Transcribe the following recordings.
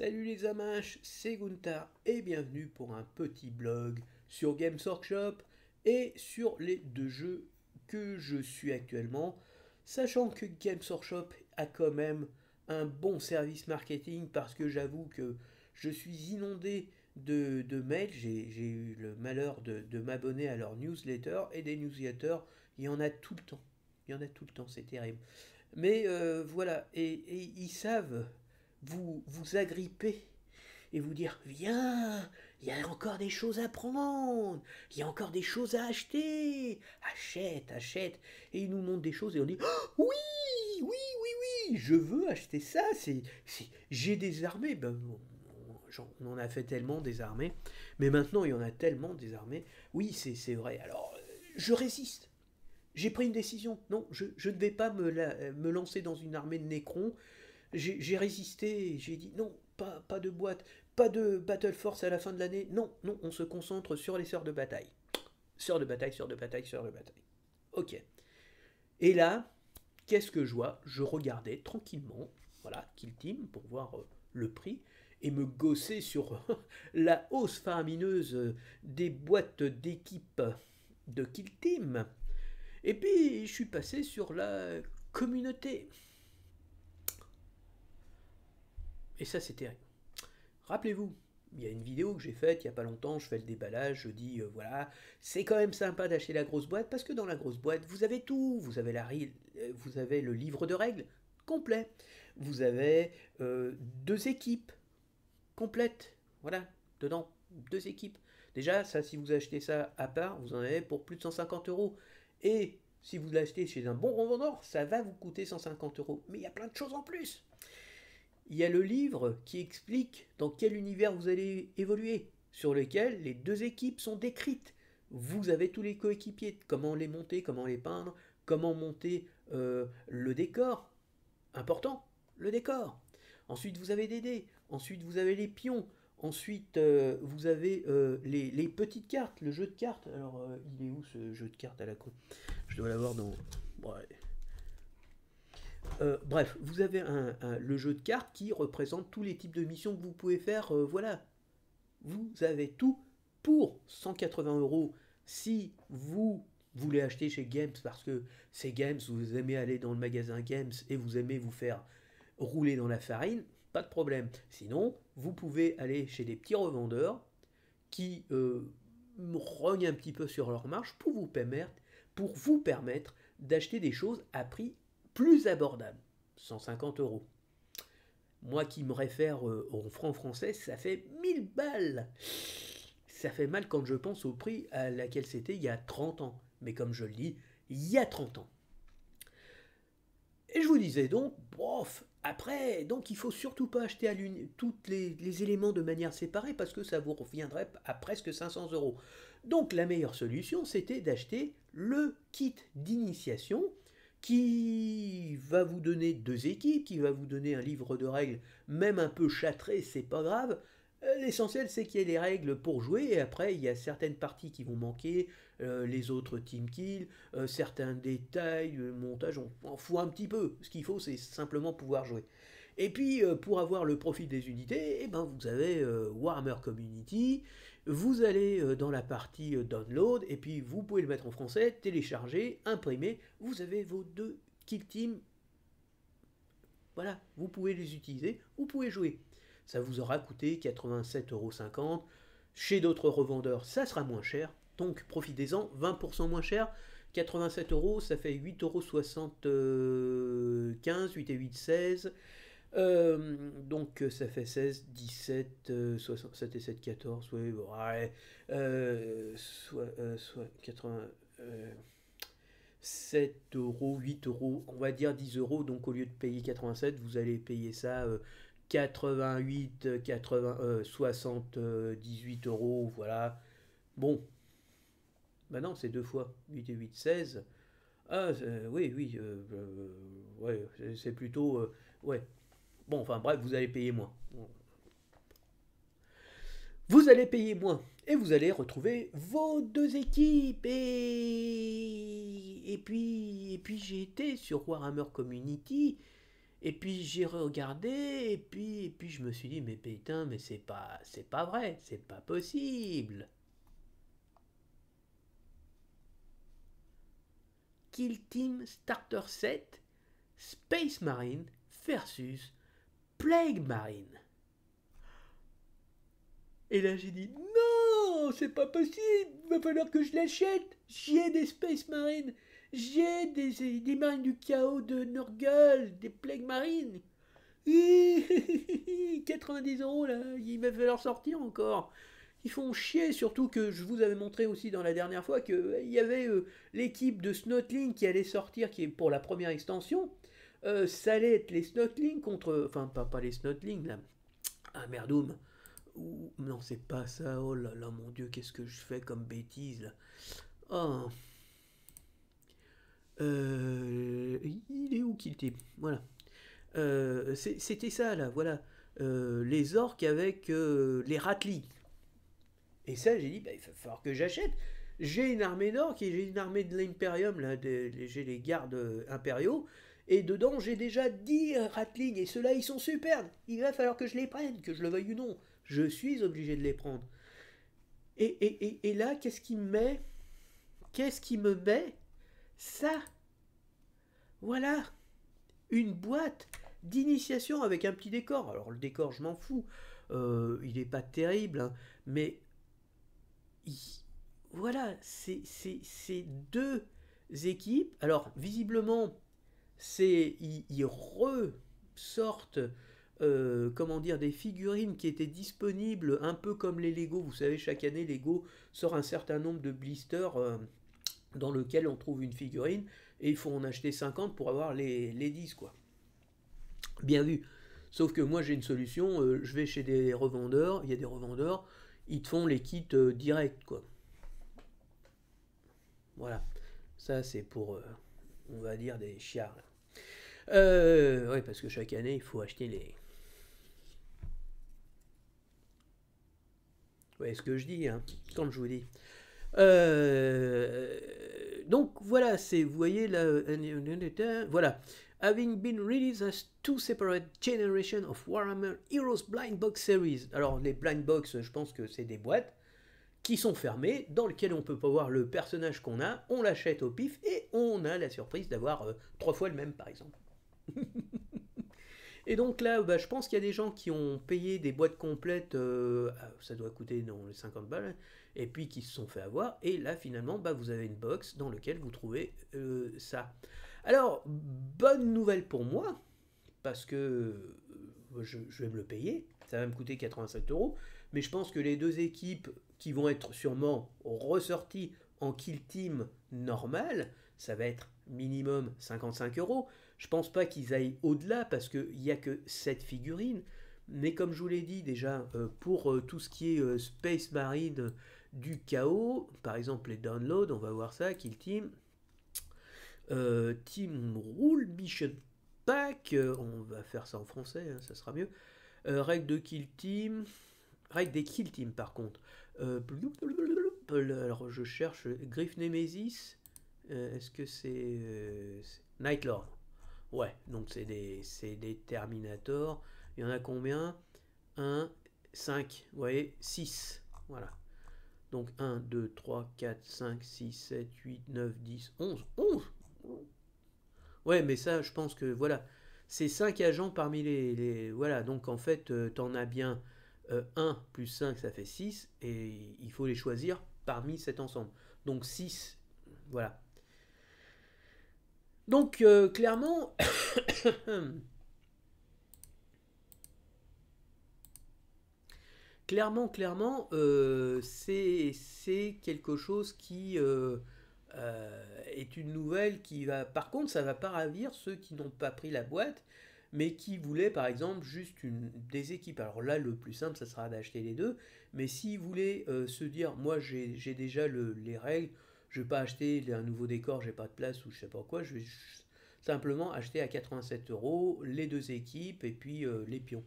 Salut les Amaches, c'est Gunther et bienvenue pour un petit blog sur Games Workshop et sur les deux jeux que je suis actuellement. Sachant que Games Workshop a quand même un bon service marketing parce que j'avoue que je suis inondé de, mails, j'ai eu le malheur de, m'abonner à leur newsletter et des newsletters, il y en a tout le temps. Il y en a tout le temps, c'est terrible. Mais euh, voilà, et ils savent vous, vous agripper et vous dire Viens, il y a encore des choses à prendre, il y a encore des choses à acheter, achète, achète. Et il nous montrent des choses et on dit oh, Oui, oui, oui, oui, je veux acheter ça, c'est, j'ai des armées. Ben, on, en a fait tellement des armées, mais maintenant il y en a tellement des armées. Oui, c'est, vrai. Alors, euh, je résiste. J'ai pris une décision. Non, je, ne vais pas me, euh, me lancer dans une armée de Nécrons j'ai résisté, j'ai dit non, pas, pas de boîte, pas de Battle Force à la fin de l'année, non, non, on se concentre sur les sœurs de bataille. Sœurs de bataille, sœurs de bataille, sœurs de bataille. Ok. Et là, qu'est-ce que je vois Je regardais tranquillement, voilà, Kill Team, pour voir euh, le prix, et me gosser sur la hausse faramineuse euh, des boîtes d'équipe de Kill Team. Et puis, je suis passé sur la communauté. Et ça, c'est terrible. Rappelez-vous, il y a une vidéo que j'ai faite il n'y a pas longtemps, je fais le déballage, je dis euh, voilà, c'est quand même sympa d'acheter la grosse boîte parce que dans la grosse boîte, vous avez tout, vous avez, la, euh, vous avez le livre de règles complet, vous avez euh, deux équipes complètes, voilà, dedans, deux équipes. Déjà, ça, si vous achetez ça à part, vous en avez pour plus de 150 euros. Et si vous l'achetez chez un bon revendeur, ça va vous coûter 150 euros. Mais il y a plein de choses en plus il y a le livre qui explique dans quel univers vous allez évoluer, sur lequel les deux équipes sont décrites. Vous avez tous les coéquipiers, comment les monter, comment les peindre, comment monter euh, le décor. Important, le décor. Ensuite, vous avez des dés. Ensuite, vous avez les pions. Ensuite, euh, vous avez euh, les, petites cartes, le jeu de cartes. Alors, il est où ce jeu de cartes à la con Je dois l'avoir dans... Euh, bref, vous avez le jeu de cartes qui représente tous les types de missions que vous pouvez faire. Euh, voilà, vous avez tout pour 180 euros. Si vous voulez acheter chez Games parce que c'est Games, vous aimez aller dans le magasin Games et vous aimez vous faire rouler dans la farine, pas de problème. Sinon, vous pouvez aller chez des petits revendeurs qui euh, rognent un petit peu sur leur marge pour vous permettre, pour vous permettre d'acheter des choses à prix plus abordable, 150 euros. Moi qui me réfère euh, au franc français, ça fait 1000 balles. Ça fait mal quand je pense au prix à laquelle c'était il y a 30 ans. Mais comme je le dis, il y a 30 ans. Et je vous disais donc, bof, après, donc il faut surtout pas acheter à tous les, les, éléments de manière séparée parce que ça vous reviendrait à presque 500 euros. Donc la meilleure solution, c'était d'acheter le kit d'initiation qui va vous donner deux équipes, qui va vous donner un livre de règles, même un peu châtré, c'est pas grave. Euh, l'essentiel, c'est qu'il y ait les règles pour jouer, et après, il y a certaines parties qui vont manquer, euh, les autres team kill, euh, certains détails, montage, on, en fout un petit peu. Ce qu'il faut, c'est simplement pouvoir jouer. Et puis, pour avoir le profit des unités, eh ben, vous avez Warhammer Community, vous allez euh, dans la partie euh, download et puis vous pouvez le mettre en français, télécharger, imprimer. Vous avez vos deux kill team. Voilà, vous pouvez les utiliser, vous pouvez jouer. Ça vous aura coûté 87,50€. Chez d'autres revendeurs, ça sera moins cher. Donc profitez-en, 20% moins cher. 87 euros, ça fait 8,75 euros, 8 et 16. Euh, donc ça fait 16, 17, euh, et 7, 14, oui, ouais, euh, euh euros, 8 euros, on va dire 10 euros, donc au lieu de payer 87, vous allez payer ça 88, 80, 78 euros, voilà. Bon, maintenant bah non, c'est deux fois, 8 et 8, 16. Ah, oui, oui, ouais, c'est plutôt, ouais, Bon, enfin bref, vous allez payer moins. Vous allez payer moins et vous allez retrouver vos deux équipes. Et, et puis, et puis j'ai été sur Warhammer Community. Et puis j'ai regardé, et puis, et puis je me suis dit, mais putain, mais c'est pas, c'est pas vrai, c'est pas possible. Kill Team Starter 7 Space Marine versus Plague Marine. Et là, j'ai dit Non, c'est pas possible, il va falloir que je l'achète. J'ai des Space Marines, j'ai des, des marines du chaos de Nurgle, des Plague Marines. 90 euros là, il va falloir sortir encore. Ils font chier, surtout que je vous avais montré aussi dans la dernière fois qu'il euh, y avait euh, l'équipe de Snotling qui allait sortir, qui est pour la première extension euh, être les snotlings contre. Enfin, pas, pas les snotlings là. Ah, merdoum. non, c'est pas ça. Oh là là, mon Dieu, qu'est-ce que je fais comme bêtise, là. Oh. Euh, il est où qu'il était Voilà. Euh, c'était ça, là, voilà. Euh, les orques avec les ratlis. Et ça, j'ai dit, bah, il va que j'achète j'ai une armée d'orques et j'ai une armée de l'Imperium, j'ai les gardes impériaux, et dedans, j'ai déjà 10 Ratling, et ceux-là, ils sont superbes. Il va falloir que je les prenne, que je le veuille ou non. Je suis obligé de les prendre. Et, et, et, là, qu'est-ce qui me met Qu'est-ce qui me met Ça Voilà Une boîte d'initiation avec un petit décor. Alors, le décor, je m'en fous. Euh, il n'est pas terrible, hein. mais voilà, c'est deux équipes. Alors, visiblement, c'est ils, ressortent euh, comment dire des figurines qui étaient disponibles un peu comme les Lego. Vous savez, chaque année, Lego sort un certain nombre de blisters euh, dans lequel on trouve une figurine et il faut en acheter 50 pour avoir les, 10 quoi. Bien vu. Sauf que moi j'ai une solution, euh, je vais chez des revendeurs, il y a des revendeurs, ils te font les kits directs quoi. Voilà. Ça c'est pour on va dire des chiards. Euh, oui, parce que chaque année, il faut acheter les. Ouais, ce que je dis, hein, quand je vous dis. Euh, donc voilà, c'est, vous voyez là, voilà. Having been released as two separate generations of Warhammer Heroes Blind Box Series. Alors les blind box, je pense que c'est des boîtes qui sont fermées, dans lesquelles on peut pas voir le personnage qu'on a, on l'achète au pif et on a la surprise d'avoir euh, trois fois le même par exemple. Et donc là, bah, je pense qu'il y a des gens qui ont payé des boîtes complètes, euh, ah, ça doit coûter dans les 50 balles, et puis qui se sont fait avoir. Et là, finalement, bah, vous avez une box dans laquelle vous trouvez euh, ça. Alors, bonne nouvelle pour moi, parce que euh, je, je, vais me le payer, ça va me coûter 87 euros, mais je pense que les deux équipes qui vont être sûrement ressorties en kill team normal, ça va être minimum 55 euros. Je pense pas qu'ils aillent au-delà parce qu'il n'y a que cette figurine. Mais comme je vous l'ai dit déjà, euh, pour euh, tout ce qui est euh, Space Marine du chaos, par exemple les downloads, on va voir ça, Kill Team, Team Rule, Mission Pack, on va faire ça en français, hein, ça sera mieux, règle de Kill Team, règle des Kill Team par contre. alors je cherche Griff Nemesis, est-ce que c'est Night Ouais, donc c'est des, Terminators. Il y en a combien 1, 5, vous voyez, 6. Voilà. Donc 1, 2, 3, 4, 5, 6, 7, 8, 9, 10, 11. 11 Ouais, mais ça, je pense que voilà. C'est 5 agents parmi les, Voilà, donc en fait, tu euh, t'en as bien 1 euh, plus 5, ça fait 6. Et il faut les choisir parmi cet ensemble. Donc 6, voilà. Donc, euh, clairement, clairement, euh, clairement, c'est quelque chose qui euh, est une nouvelle qui va... Par contre, ça va pas ravir ceux qui n'ont pas pris la boîte, mais qui voulaient, par exemple, juste une, des équipes. Alors là, le plus simple, ça sera d'acheter les deux. Mais s'ils voulaient se dire, moi, j'ai déjà le, les règles je vais pas acheter un nouveau décor, j'ai pas de place ou je sais pas quoi. Je vais simplement acheter à 87 euros les deux équipes et puis euh, les pions.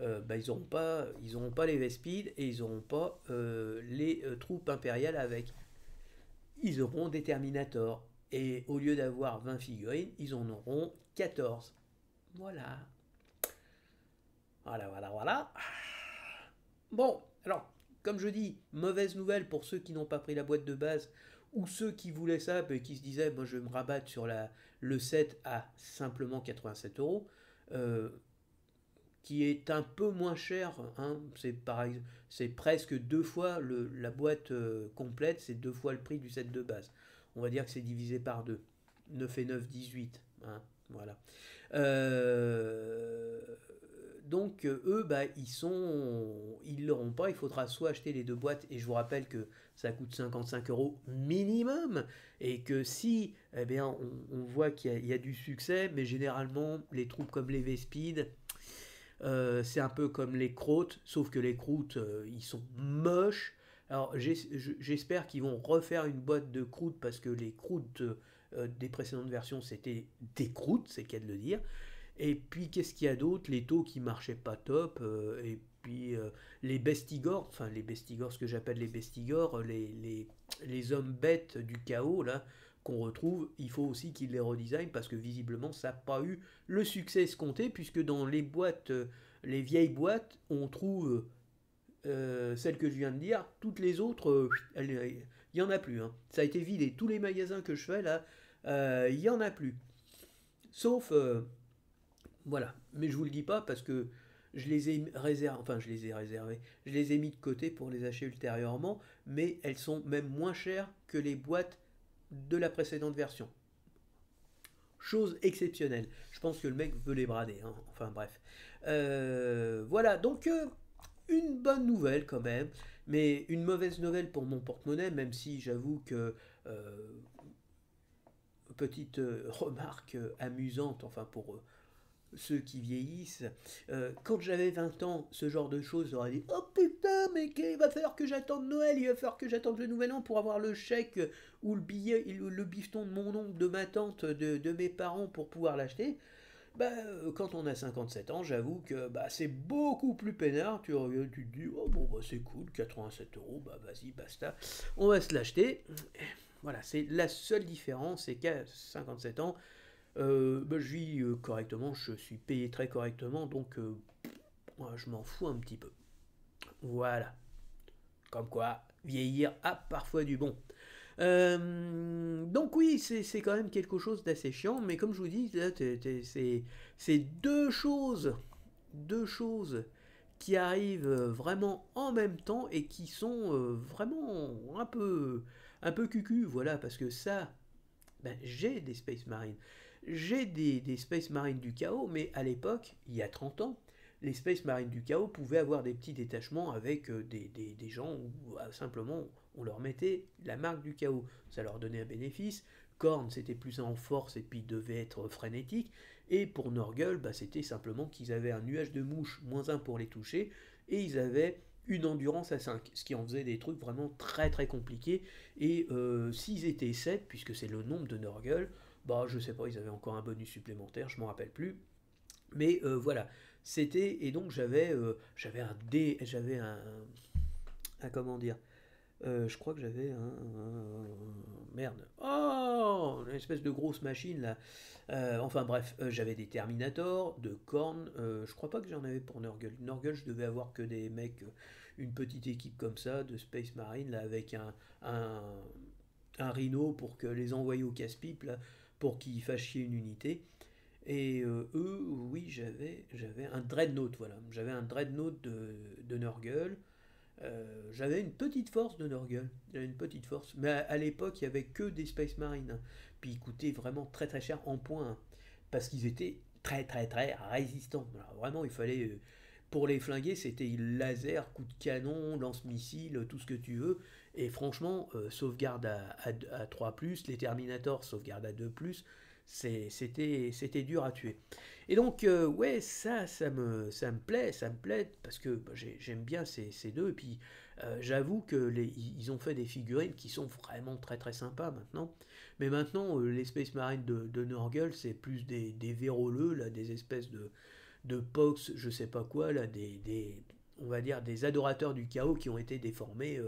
Euh, bah, ils n'auront pas, ils auront pas les Vespides et ils n'auront pas euh, les troupes impériales avec. Ils auront des Terminators. Et au lieu d'avoir 20 figurines, ils en auront 14. Voilà. Voilà, voilà, voilà. Bon, alors, comme je dis, mauvaise nouvelle pour ceux qui n'ont pas pris la boîte de base ou ceux qui voulaient ça et qui se disaient moi je vais me rabattre sur la, le 7 à simplement 87 euros euh, qui est un peu moins cher hein. c'est c'est presque deux fois la boîte euh, complète c'est deux fois le prix du 7 de base on va dire que c'est divisé par deux. 9 et 9 18 hein, voilà euh, donc euh, eux, bah, ils sont, ils l'auront pas. Il faudra soit acheter les deux boîtes et je vous rappelle que ça coûte 55 euros minimum et que si, eh bien, on, voit qu'il y, a du succès, mais généralement les troupes comme les Vespides, euh, c'est un peu comme les croûtes, sauf que les croûtes, euh, ils sont moches. Alors j'espère qu'ils vont refaire une boîte de croûtes parce que les croûtes des précédentes versions c'était des croûtes, c'est qu'à de le dire. Et puis, qu'est-ce qu'il y a d'autre Les taux qui marchaient pas top. Euh, et puis, euh, les bestigors, enfin, les bestigors, ce que j'appelle les bestigors, euh, les, les, hommes bêtes du chaos, là, qu'on retrouve, il faut aussi qu'ils les redesignent parce que visiblement, ça n'a pas eu le succès escompté, puisque dans les boîtes, les vieilles boîtes, on trouve celles que je viens de dire. Toutes les autres, il n'y en a plus. Hein. Ça a été vidé. Tous les magasins que je fais, là, il n'y en a plus. Sauf voilà. Mais je vous le dis pas parce que je les ai réservées, enfin je les ai réservés, je les ai mis de côté pour les acheter ultérieurement, mais elles sont même moins chères que les boîtes de la précédente version. Chose exceptionnelle. Je pense que le mec veut les brader. Hein. Enfin bref. Euh, voilà, donc euh, une bonne nouvelle quand même, mais une mauvaise nouvelle pour mon porte-monnaie, même si j'avoue que... Euh, petite remarque amusante, enfin pour ceux qui vieillissent. Euh, quand j'avais 20 ans, ce genre de choses, j'aurais dit Oh putain, mais il va falloir que j'attende Noël, il va falloir que j'attende le Nouvel An pour avoir le chèque ou le billet, le, bifton de mon oncle, de ma tante, de, mes parents pour pouvoir l'acheter. Bah, euh, quand on a 57 ans, j'avoue que bah, c'est beaucoup plus peinard. Tu, tu te dis Oh bon, bah, c'est cool, 87 euros, bah vas-y, basta, on va se l'acheter. Voilà, c'est la seule différence, c'est qu'à 57 ans, euh, bah, je vis euh, correctement, je suis payé très correctement, donc euh, je m'en fous un petit peu. Voilà. Comme quoi, vieillir a parfois du bon. donc oui, c'est quand même quelque chose d'assez chiant, mais comme je vous dis, c'est deux choses, deux choses qui arrivent vraiment en même temps et qui sont vraiment un peu, un peu cucu, voilà, parce que ça, ben, j'ai des Space Marines. J'ai des, des, Space Marines du chaos, mais à l'époque, il y a 30 ans, les Space Marines du chaos pouvaient avoir des petits détachements avec euh, des, des, gens où bah, simplement on leur mettait la marque du chaos. Ça leur donnait un bénéfice. Korn, c'était plus en force et puis devait être frénétique. Et pour Norgul, bah, c'était simplement qu'ils avaient un nuage de mouches, moins 1 pour les toucher, et ils avaient une endurance à 5, ce qui en faisait des trucs vraiment très très compliqués. Et euh, s'ils étaient 7, puisque c'est le nombre de Norgul, bah je sais pas, ils avaient encore un bonus supplémentaire, je m'en rappelle plus. Mais euh, voilà, c'était et donc j'avais euh, j'avais un D, j'avais un, un, comment dire, euh, je crois que j'avais un, merde, oh une espèce de grosse machine là. enfin bref, j'avais des Terminators, de Korn, je crois pas que j'en avais pour Nurgle, Nurgle je devais avoir que des mecs, une petite équipe comme ça de Space Marine là avec un un, un rhino pour que les envoyer au casse-pipe là pour qu'ils fassent chier une unité. Et euh, eux, oui, j'avais, j'avais un dreadnought, voilà. J'avais un dreadnought de, de Nurgle. Euh, j'avais une petite force de Nurgle. une petite force. Mais à, l'époque, il y avait que des Space Marines. Puis ils coûtaient vraiment très très cher en points. Hein. Parce qu'ils étaient très très très résistants. vraiment, il fallait. Euh, pour les flinguer, c'était laser, coup de canon, lance-missile, tout ce que tu veux. Et franchement, euh, sauvegarde à, à, à 3, les Terminators sauvegarde à 2, c'était dur à tuer. Et donc, euh, ouais, ça, ça me, ça me plaît, ça me plaît, parce que bah, j'aime bien ces, deux. Et puis, euh, j'avoue que ils ont fait des figurines qui sont vraiment très très sympas maintenant. Mais maintenant, les Space Marines de, de Norgel, c'est plus des, véroleux, là, des espèces de, de pox, je sais pas quoi, là, des, on va dire, des adorateurs du chaos qui ont été déformés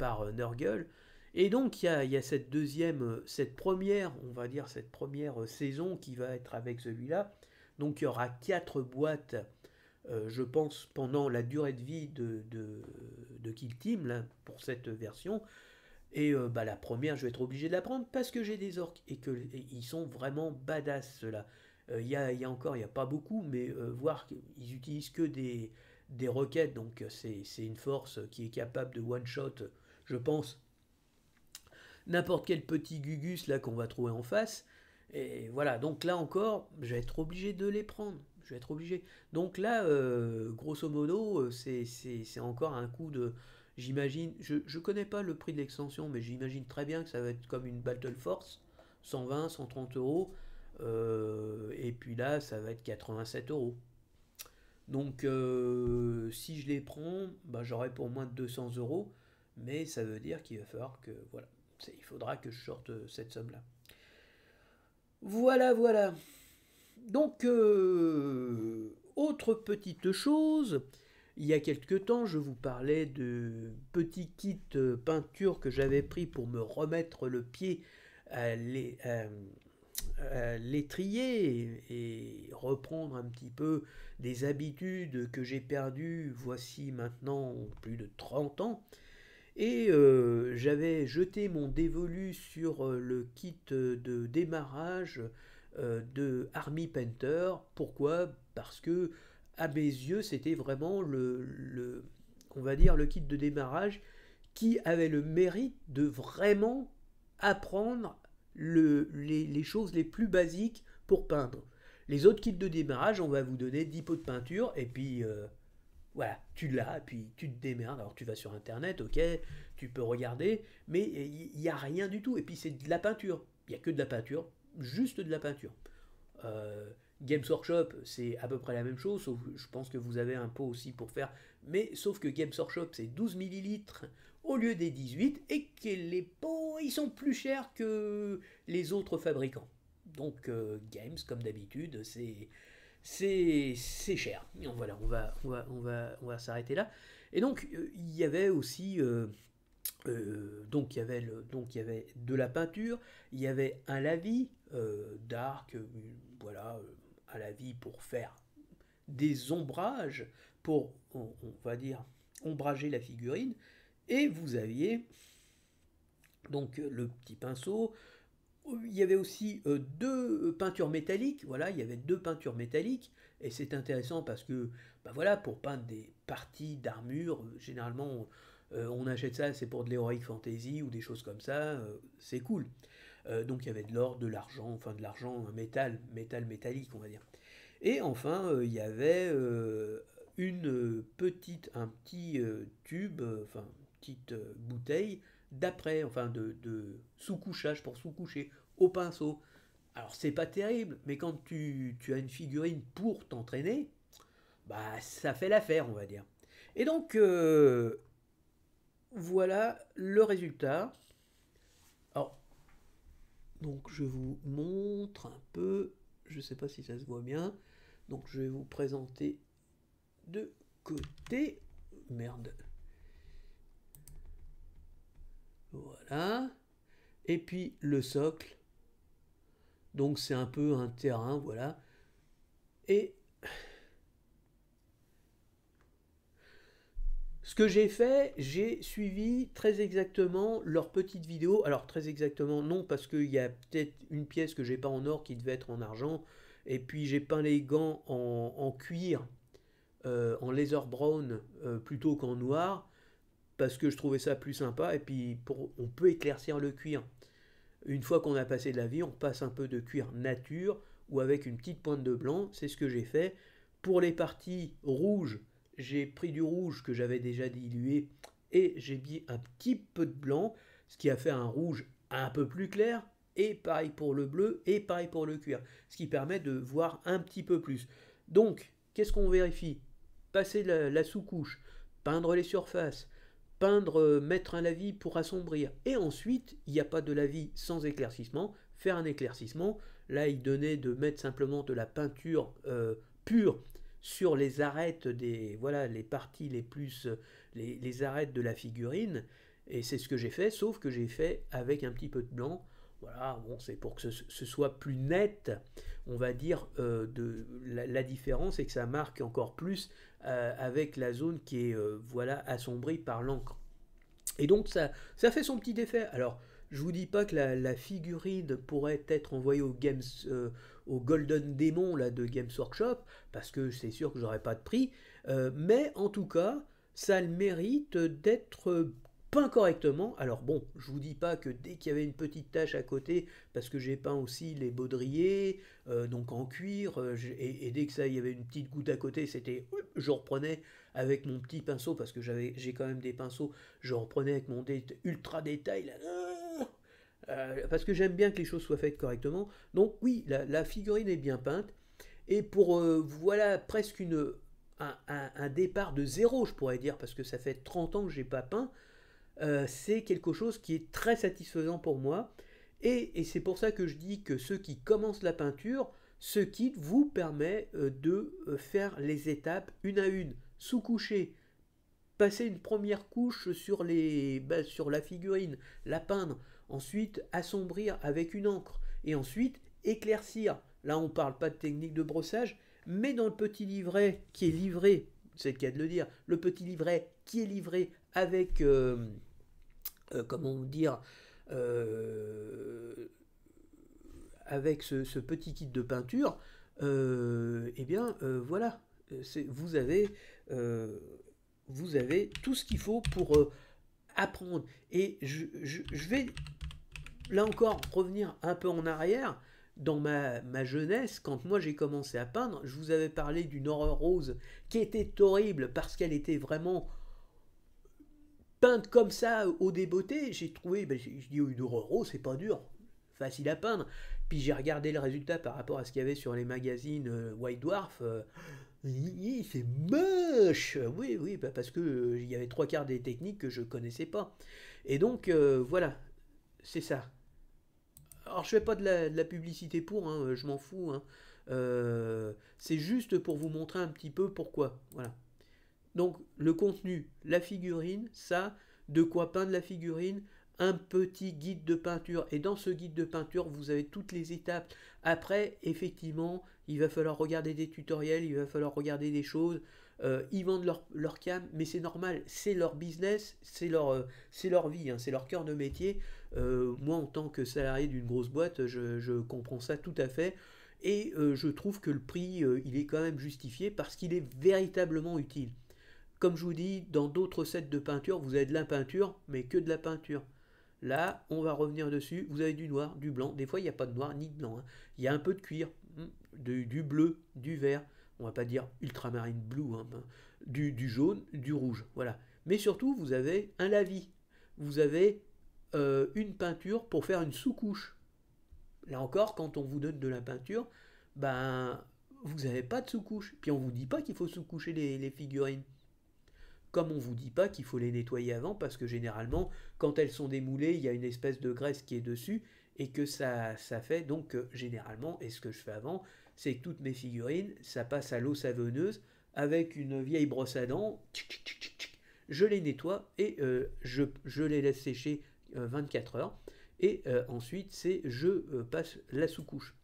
par euh, Nurgle. Et donc il y a, cette deuxième, euh, cette première, on va dire cette première euh, saison qui va être avec celui-là. Donc il y aura quatre boîtes, je pense, pendant la durée de vie de, de, Kill Team là, pour cette version. Et bah, la première, je vais être obligé de la prendre parce que j'ai des orques et qu'ils sont vraiment badass ceux-là. Il y, a, y, a, encore, il n'y a pas beaucoup, mais voir qu'ils utilisent que des, des roquettes, donc c'est une force qui est capable de one-shot je pense. N'importe quel petit gugus là qu'on va trouver en face. Et voilà, donc là encore, je vais être obligé de les prendre. Je vais être obligé. Donc là, euh, grosso modo, euh, c'est encore un coup de. J'imagine, je connais pas le prix de l'extension, mais j'imagine très bien que ça va être comme une Battle Force, 120, 130 euros. Euh, et puis là, ça va être 87 euros. Donc, si je les prends, bah, j'aurai pour moins de 200 euros mais ça veut dire qu'il va falloir que, voilà, il faudra que je sorte euh, cette somme-là. Voilà, voilà. Donc, euh, autre petite chose, il y a quelque temps, je vous parlais de petit kit euh, peinture que j'avais pris pour me remettre le pied à l'étrier et, et reprendre un petit peu des habitudes que j'ai perdues voici maintenant plus de 30 ans. Et euh, j'avais jeté mon dévolu sur euh, le kit euh, de démarrage de Army Painter. Pourquoi Parce que, à mes yeux, c'était vraiment le, on va dire, le kit de démarrage qui avait le mérite de vraiment apprendre les, choses les plus basiques pour peindre. Les autres kits de démarrage, on va vous donner 10 pots de peinture et puis voilà, tu l'as, puis tu te démerdes. Alors tu vas sur Internet, ok, tu peux regarder, mais il n'y a rien du tout. Et puis c'est de la peinture. Il n'y a que de la peinture, juste de la peinture. Euh, Games Workshop, c'est à peu près la même chose, sauf je pense que vous avez un pot aussi pour faire, mais sauf que Games Workshop, c'est 12 millilitres au lieu des 18, et que les pots, ils sont plus chers que les autres fabricants. Donc euh, Games, comme d'habitude, c'est c'est cher. on, voilà, on va, on va, on va, va s'arrêter là. Et donc, euh, il y avait aussi. Euh, euh, donc, il y avait le, donc il avait de la peinture, il y avait un lavis d'arc, voilà, un lavis pour faire des ombrages, pour, on, va dire, ombrager la figurine, et vous aviez donc le petit pinceau, il y avait aussi euh, deux euh, peintures métalliques, voilà, il y avait deux peintures métalliques, et c'est intéressant parce que, ben voilà, pour peindre des parties d'armure, euh, généralement on, achète ça, c'est pour de l'héroïque fantasy ou des choses comme ça, c'est cool. donc il y avait de l'or, de l'argent, enfin de l'argent, métal, métal métallique on va dire. Et enfin, il y avait une petite, un petit tube, enfin petite bouteille d'après, enfin de, de sous-couchage pour sous-coucher au pinceau. Alors c'est pas terrible, mais quand tu, as une figurine pour t'entraîner, bah ça fait l'affaire, on va dire. Et donc euh, voilà le résultat. Alors donc je vous montre un peu, je sais pas si ça se voit bien. Donc je vais vous présenter de côté. Merde, voilà. Et puis le socle. Donc c'est un peu un terrain, voilà. Et ce que j'ai fait, j'ai suivi très exactement leur petite vidéo. Alors très exactement, non, parce qu'il y a peut-être une pièce que j'ai pas en or qui devait être en argent. Et puis j'ai peint les gants en, cuir, euh, en laser brown euh, plutôt qu'en noir parce que je trouvais ça plus sympa. Et puis, on peut éclaircir le cuir. Une fois qu'on a passé de la vie, on passe un peu de cuir nature ou avec une petite pointe de blanc. C'est ce que j'ai fait. Pour les parties rouges, j'ai pris du rouge que j'avais déjà dilué et j'ai mis un petit peu de blanc, ce qui a fait un rouge un peu plus clair. Et pareil pour le bleu et pareil pour le cuir, ce qui permet de voir un petit peu plus. Donc, qu'est-ce qu'on vérifie Passer la sous-couche, peindre les surfaces, peindre, euh, mettre un lavis pour assombrir. Et ensuite, il n'y a pas de lavis sans éclaircissement, faire un éclaircissement. Là, il donnait de mettre simplement de la peinture euh, pure sur les arêtes des voilà les parties les plus euh, les, les arêtes de la figurine et c'est ce que j'ai fait sauf que j'ai fait avec un petit peu de blanc voilà, bon, c'est pour que ce, soit plus net, on va dire, euh, de la, différence et que ça marque encore plus euh, avec la zone qui est euh, voilà assombrie par l'encre. Et donc ça, ça fait son petit effet. Alors, je vous dis pas que la, figurine pourrait être envoyée au Games, au Golden Demon là de Games Workshop parce que c'est sûr que j'aurais pas de prix, mais en tout cas, ça le mérite d'être peint correctement. Alors bon, je vous dis pas que dès qu'il y avait une petite tache à côté, parce que j'ai peint aussi les baudriers, euh, donc en cuir, euh, et, dès que ça, il y avait une petite goutte à côté, c'était, je reprenais avec mon petit pinceau, parce que j'avais, j'ai quand même des pinceaux, je reprenais avec mon ultra détail, euh, parce que j'aime bien que les choses soient faites correctement. Donc oui, la, figurine est bien peinte, et pour, voilà, presque une... Un, un, départ de zéro, je pourrais dire, parce que ça fait 30 ans que j'ai pas peint, euh, c'est quelque chose qui est très satisfaisant pour moi. Et, c'est pour ça que je dis que ceux qui commencent la peinture, ce kit vous permet euh, de euh, faire les étapes une à une, sous-coucher, passer une première couche sur, les, bah, sur la figurine, la peindre, ensuite assombrir avec une encre, et ensuite éclaircir. Là, on ne parle pas de technique de brossage, mais dans le petit livret qui est livré, c'est le cas de le dire, le petit livret qui est livré avec, euh, comment dire, euh, avec ce, petit kit de peinture, euh, eh bien voilà, vous avez, vous avez tout ce qu'il faut pour apprendre. Et je, vais, là encore, revenir un peu en arrière. Dans ma, ma jeunesse, quand moi j'ai commencé à peindre, je vous avais parlé d'une horreur rose qui était horrible parce qu'elle était vraiment peindre comme ça au débeauté, j'ai trouvé, ben, je dis oh, une aurore oh, c'est pas dur, facile à peindre. Puis j'ai regardé le résultat par rapport à ce qu'il y avait sur les magazines euh, White Dwarf. c'est euh, moche Oui, oui, ben, parce que euh, y avait trois quarts des techniques que je connaissais pas. Et donc, voilà, c'est ça. Alors, je fais pas de la, publicité pour, hein, je m'en fous. Hein. c'est juste pour vous montrer un petit peu pourquoi. Voilà. Donc le contenu, la figurine, ça, de quoi peindre la figurine, un petit guide de peinture. Et dans ce guide de peinture, vous avez toutes les étapes. Après, effectivement, il va falloir regarder des tutoriels, il va falloir regarder des choses. Euh, ils vendent leur, leur cam, mais c'est normal, c'est leur business, c'est leur, euh, leur vie, hein, c'est leur cœur de métier. Euh, moi, en tant que salarié d'une grosse boîte, je, comprends ça tout à fait. Et je trouve que le prix, il est quand même justifié parce qu'il est véritablement utile. Comme je vous dis, dans d'autres sets de peinture, vous avez de la peinture, mais que de la peinture. Là, on va revenir dessus, vous avez du noir, du blanc. Des fois, il n'y a pas de noir ni de blanc. Hein. Il y a un peu de cuir, hmm, du bleu, du vert. On va pas dire ultramarine blue, hein, ben, du, jaune, du rouge. Voilà. Mais surtout, vous avez un lavis. Vous avez euh, une peinture pour faire une sous-couche. Là encore, quand on vous donne de la peinture, ben, vous n'avez pas de sous-couche. Puis on ne vous dit pas qu'il faut sous-coucher les figurines comme on ne vous dit pas qu'il faut les nettoyer avant, parce que généralement, quand elles sont démoulées, il y a une espèce de graisse qui est dessus, et que ça, ça fait donc euh, généralement, et ce que je fais avant, c'est que toutes mes figurines, ça passe à l'eau savonneuse avec une vieille brosse à dents, je les nettoie et euh, je, les laisse sécher 24 euh, heures, et ensuite c'est je passe la sous-couche.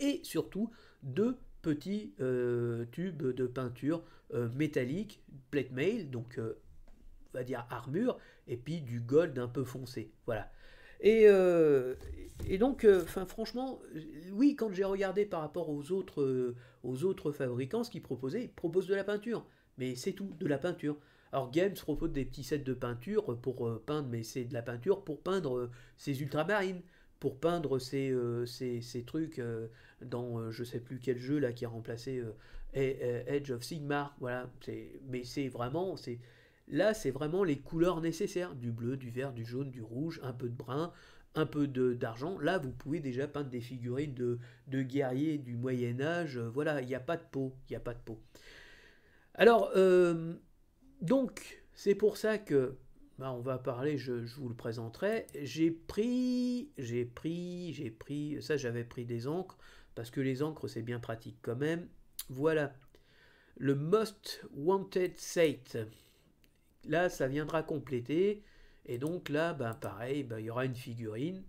Et surtout, deux petits tubes de peinture euh, métallique, plate mail, donc euh, on va dire armure, et puis du gold un peu foncé. Voilà. Et, euh, et, donc, enfin franchement, oui, quand j'ai regardé par rapport aux autres, aux autres fabricants, ce qu'ils proposaient, ils proposent de la peinture. Mais c'est tout, de la peinture. Alors Games propose des petits sets de peinture pour peindre, mais c'est de la peinture pour peindre ses ultramarines, pour peindre ces trucs dans je sais plus quel jeu là qui a remplacé euh, Edge of Sigmar. Voilà, mais c'est vraiment, c'est là, c'est vraiment les couleurs nécessaires du bleu, du vert, du jaune, du rouge, un peu de brun, un peu d'argent. Là, vous pouvez déjà peindre des figurines de, de guerriers du Moyen Âge. Euh, voilà, il n'y a pas de peau, il n'y a pas de peau. Alors, euh, donc, c'est pour ça que bah, on va parler, je, je vous le présenterai. J'ai pris, j'ai pris, j'ai pris, ça j'avais pris des encres, parce que les encres c'est bien pratique quand même. Voilà. Le Most Wanted Site. Là, ça viendra compléter. Et donc là, ben, pareil, ben, il y aura une figurine.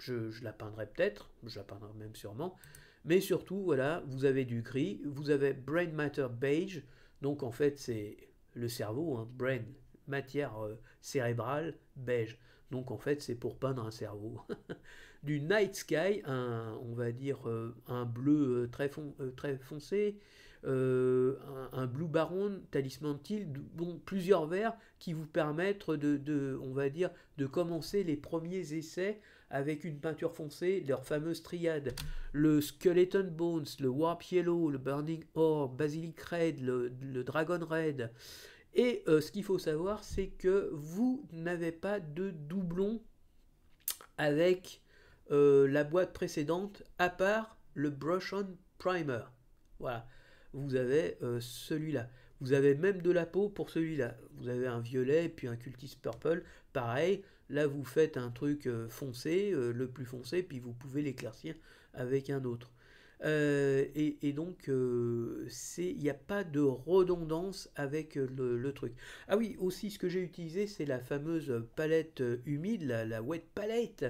Je, la peindrai peut-être, je la peindrai même sûrement. Mais surtout, voilà, vous avez du gris, vous avez Brain Matter Beige. Donc en fait, c'est le cerveau, hein. brain, matière euh, cérébrale, beige. Donc en fait, c'est pour peindre un cerveau. du Night Sky, un, on va dire euh, un bleu euh, très, euh, très foncé, un, Blue Baron, Talisman Teal, bon, plusieurs verres qui vous permettent de, on va dire, de commencer les premiers essais avec une peinture foncée, leur fameuse triade, le Skeleton Bones, le Warp Yellow, le Burning Ore, Basilic Red, le, Dragon Red. Et ce qu'il faut savoir, c'est que vous n'avez pas de doublon avec euh, la boîte précédente, à part le Brush On Primer. Voilà, vous avez euh, celui-là. Vous avez même de la peau pour celui-là. Vous avez un violet, puis un cultis purple, pareil. Là, vous faites un truc euh, foncé, le plus foncé, puis vous pouvez l'éclaircir avec un autre. Et, donc donc, il n'y a pas de redondance avec le, truc. Ah oui, aussi, ce que j'ai utilisé, c'est la fameuse palette humide, la wet palette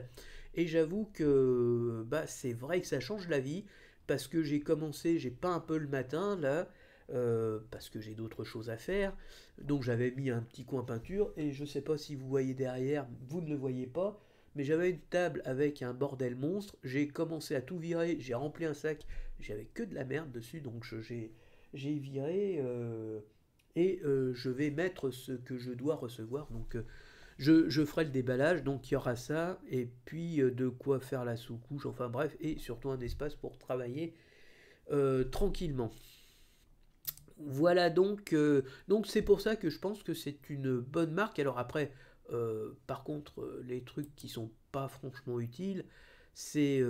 et j'avoue que bah, c'est vrai que ça change la vie, parce que j'ai commencé, j'ai peint un peu le matin, là, euh, parce que j'ai d'autres choses à faire. Donc j'avais mis un petit coin peinture, et je sais pas si vous voyez derrière, vous ne le voyez pas, mais j'avais une table avec un bordel monstre, j'ai commencé à tout virer, j'ai rempli un sac, j'avais que de la merde dessus, donc j'ai viré... Euh, et euh, je vais mettre ce que je dois recevoir. Donc je, ferai le déballage, donc il y aura ça, et puis euh, de quoi faire la sous-couche, enfin bref, et surtout un espace pour travailler euh, tranquillement. Voilà donc, euh, donc c'est pour ça que je pense que c'est une bonne marque. Alors après, par contre, les trucs qui sont pas franchement utiles, c'est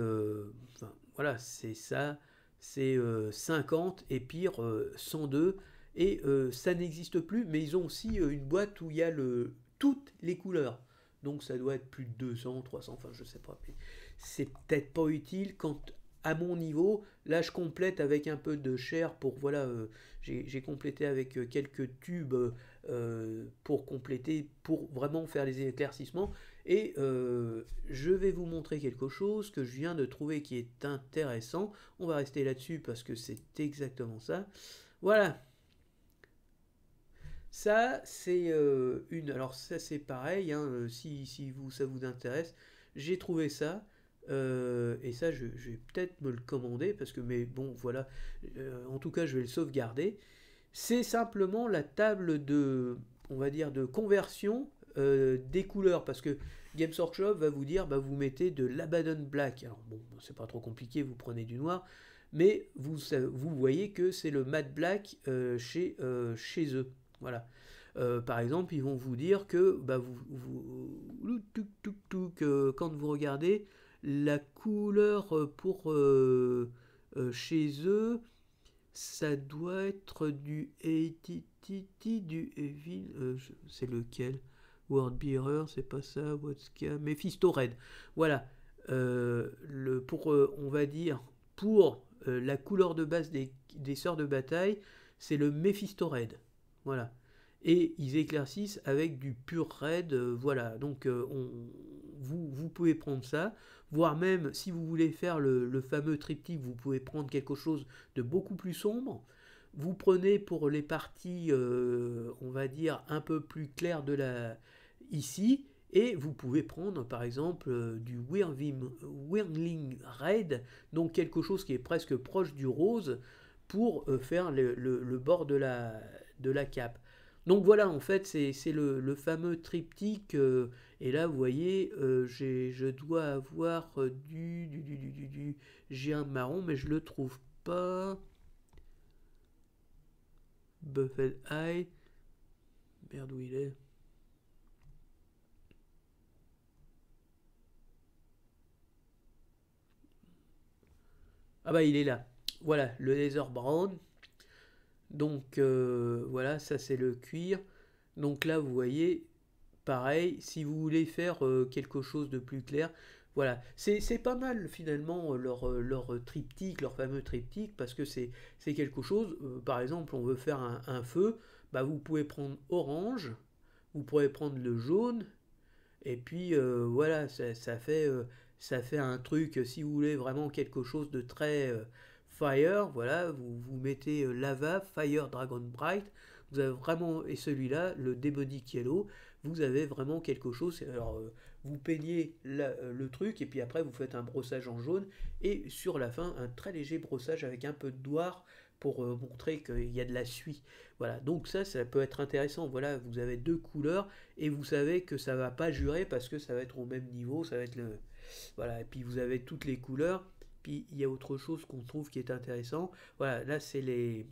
voilà, c'est ça, c'est 50 et pire 102 et ça n'existe plus, mais ils ont aussi une boîte où il y a le, toutes les couleurs. Donc ça doit être plus de 200, 300, enfin je sais pas. c'est peut-être pas utile quand à mon niveau, là je complète avec un peu de chair pour voilà, euh, j'ai complété avec euh, quelques tubes euh, pour compléter, pour vraiment faire les éclaircissements. Et je vais vous montrer quelque chose que je viens de trouver qui est intéressant. On va rester là-dessus parce que c'est exactement ça. Voilà. Ça, c'est euh, une. Alors, ça, c'est pareil, hein, euh, si, si, vous, ça vous intéresse. J'ai trouvé ça. Euh, et ça, je, vais peut-être me le commander parce que, mais bon, voilà. en tout cas, je vais le sauvegarder. C'est simplement la table de, on va dire, de conversion des couleurs parce que Games Workshop va vous dire, bah, vous mettez de l'Abaddon Black. Alors bon, c'est pas trop compliqué, vous prenez du noir, mais vous, vous voyez que c'est le matte black chez, chez eux. Voilà. Euh, par exemple, ils vont vous dire que bah, vous, vous euh, quand vous regardez la couleur euh, pour chez eux, ça doit être du ATT, du Evil, c'est lequel World Bearer, c'est pas ça, Mephisto Red. Voilà. le, pour, on va dire, pour la couleur de base des, des sœurs de bataille, c'est le Mephisto Red. Voilà. Et ils éclaircissent avec du pur red euh, voilà. Donc euh, on, vous, vous, pouvez prendre ça, voire même si vous voulez faire le, fameux triptyque, vous pouvez prendre quelque chose de beaucoup plus sombre. Vous prenez pour les parties, euh, on va dire, un peu plus claires de la ici, et vous pouvez prendre par exemple du Whirling Red, donc quelque chose qui est presque proche du rose, pour faire le bord de la, de la cape. Donc voilà, en fait, c'est le, le, fameux triptyque. et là, vous voyez, je dois avoir du, du, du, du, du J'ai un marron, mais je le trouve pas. Buffet Eye. Merde, où il est Ah bah, il est là. Voilà, le Laser Brown. Donc euh, voilà, ça c'est le cuir. Donc là, vous voyez, pareil, si vous voulez faire euh, quelque chose de plus clair, voilà, c'est pas mal finalement leur, euh, leur triptyque, leur fameux triptyque, parce que c'est quelque chose, par exemple, on veut faire un, feu, bah, vous pouvez prendre orange, vous pouvez prendre le jaune, et puis voilà, ça fait un truc, si vous voulez vraiment quelque chose de très... Fire, voilà, vous, vous mettez euh, Lava, Fire, Dragon Bright, vous avez vraiment, et celui-là, le démonique yellow, vous avez vraiment quelque chose. Alors, euh, vous peignez euh, le truc, et puis après, vous faites un brossage en jaune, et sur la fin, un très léger brossage avec un peu de doigt pour montrer qu'il y a de la suie. Voilà, donc ça, ça peut être intéressant. Voilà, vous avez deux couleurs, et vous savez que ça va pas jurer parce que ça va être au même niveau, ça va être le. Voilà, et puis vous avez toutes les couleurs. Puis il y a autre chose qu'on trouve qui est intéressant. Voilà, là c'est les,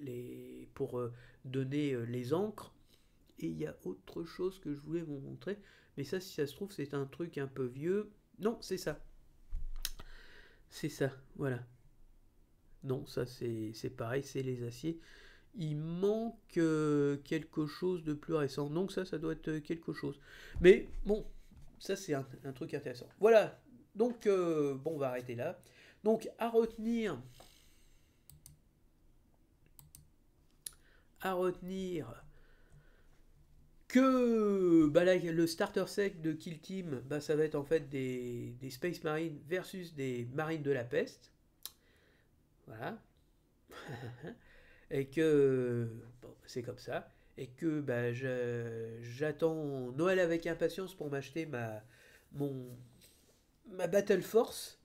les pour euh, donner euh, les encres. Et il y a autre chose que je voulais vous montrer. Mais ça, si ça se trouve, c'est un truc un peu vieux. Non, c'est ça. C'est ça, voilà. Non, ça c'est pareil, c'est les aciers. Il manque euh, quelque chose de plus récent. Donc ça, ça doit être quelque chose. Mais bon, ça c'est un truc intéressant. Voilà, donc, euh, bon, on va arrêter là. Donc, à retenir, à retenir que bah, là, le starter sec de Kill Team, bah, ça va être en fait des, Space Marines versus des Marines de la Peste. Voilà. et que bon, c'est comme ça. Et que bah, j'attends Noël avec impatience pour m'acheter ma, mon, ma Battle Force.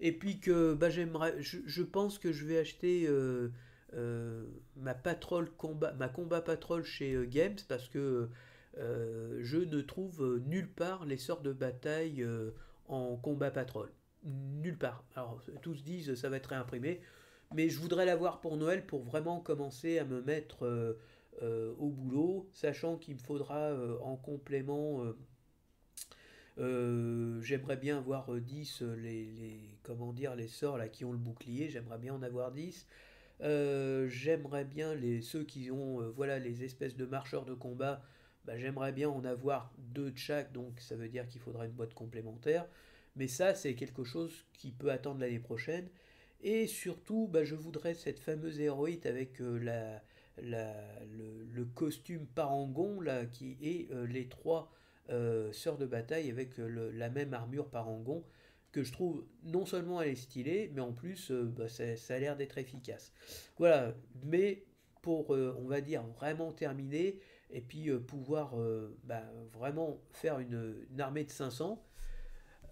Et puis que bah, j'aimerais, je, pense que je vais acheter euh, euh, ma patrol combat, ma combat patrol chez euh, Games parce que je ne trouve nulle part les sorts de bataille en combat patrol, nulle part. Alors tous disent ça va être réimprimé, mais je voudrais l'avoir pour Noël pour vraiment commencer à me mettre au boulot, sachant qu'il me faudra en complément euh, j'aimerais bien avoir 10 euh, euh, les, les, comment dire, les sorts là, qui ont le bouclier, j'aimerais bien en avoir 10. j'aimerais bien les, ceux qui ont voilà, les espèces de marcheurs de combat, bah, j'aimerais bien en avoir deux de chaque, donc ça veut dire qu'il faudrait une boîte complémentaire. Mais ça, c'est quelque chose qui peut attendre l'année prochaine. Et surtout, bah, je voudrais cette fameuse héroïte avec la, le, costume parangon là, qui est les trois euh, sœur de bataille avec euh, la même armure parangon que je trouve non seulement elle est stylée, mais en plus euh, bah, ça, a l'air d'être efficace. Voilà, mais pour, euh, on va dire, vraiment terminer et puis pouvoir bah, vraiment faire une, armée de 500,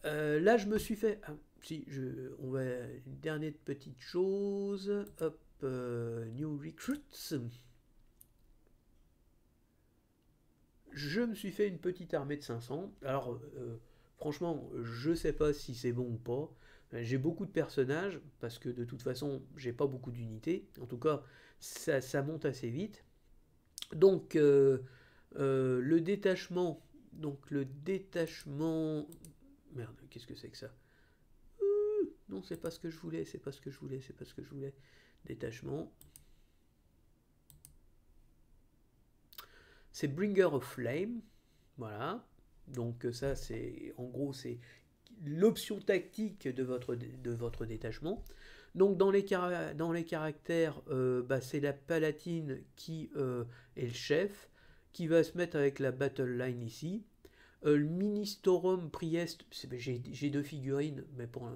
là je me suis fait... Ah, si, je, on va... Une dernière petite chose. Hop, New Recruits. je me suis fait une petite armée de 500. Alors, euh, franchement, je sais pas si c'est bon ou pas. J'ai beaucoup de personnages, parce que de toute façon, j'ai pas beaucoup d'unités. En tout cas, ça, monte assez vite. Donc, euh, euh, le détachement. Donc, le détachement. Merde, qu'est-ce que c'est que ça Non, c'est pas ce que je voulais, c'est pas ce que je voulais, c'est pas ce que je voulais. Détachement. c'est Bringer of Flame. Voilà. Donc euh, ça, c'est en gros, c'est l'option tactique de votre, de votre détachement. Donc dans les, dans les caractères, euh, bah, c'est la palatine qui euh, est le chef, qui va se mettre avec la battle line ici. le Ministorum Priest, bah, j'ai deux figurines, mais pour,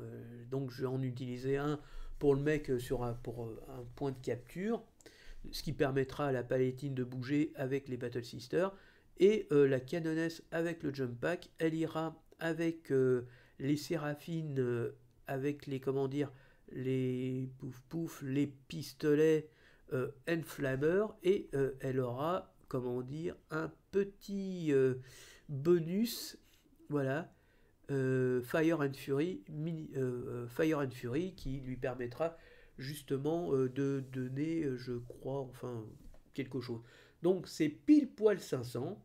donc je vais en utiliser un pour le mec sur pour un point de capture ce qui permettra à la Palatine de bouger avec les Battle Sisters. Et euh, la Canonesse avec le Jump Pack, elle ira avec euh, les Séraphines, euh, avec les, comment dire, les pouf pouf, les pistolets enflammeurs, et elle aura, comment dire, un petit bonus, voilà, Fire and Fury, mini, Fire and Fury, qui lui permettra justement euh, de donner, euh, je crois, enfin, quelque chose. Donc c'est pile poil 500.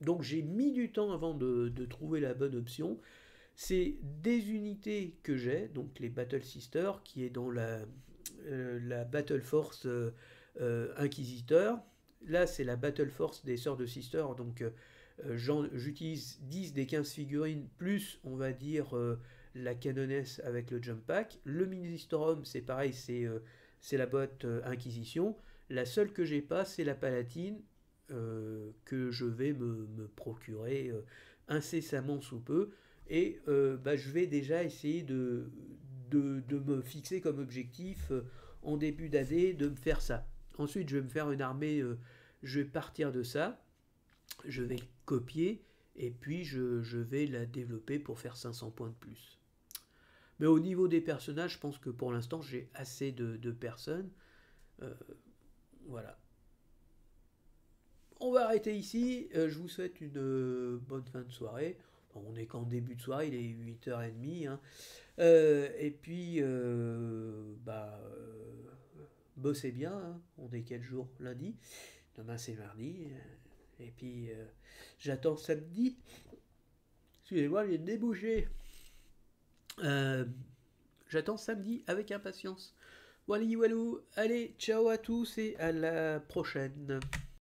Donc j'ai mis du temps avant de, trouver la bonne option. C'est des unités que j'ai, donc les Battle Sisters, qui est dans la, euh, la Battle Force Inquisiteur. Là, c'est la Battle Force des Sœurs de sisters donc j'utilise 10 des 15 figurines, plus, on va dire, la canonesse avec le Jump Pack. Le Ministorum, c'est pareil, c'est euh, la boîte euh, Inquisition. La seule que j'ai pas, c'est la Palatine, euh, que je vais me, procurer incessamment sous peu. Et bah, je vais déjà essayer de, de, de me fixer comme objectif en début d'année de me faire ça. Ensuite, je vais me faire une armée, je vais partir de ça, je vais copier, et puis je, je, vais la développer pour faire 500 points de plus. Mais au niveau des personnages, je pense que pour l'instant, j'ai assez de, personnes. Euh, voilà. On va arrêter ici. Euh, je vous souhaite une euh, bonne fin de soirée. on n'est qu'en début de soirée, il est 8h30. Hein. et puis, bah, bossez bien. Hein. On est quel jour Lundi. Demain, c'est mardi. Et puis, j'attends samedi. Excusez-moi, j'ai débouché. Euh, j'attends samedi avec impatience. Wally Walou, allez, ciao à tous et à la prochaine.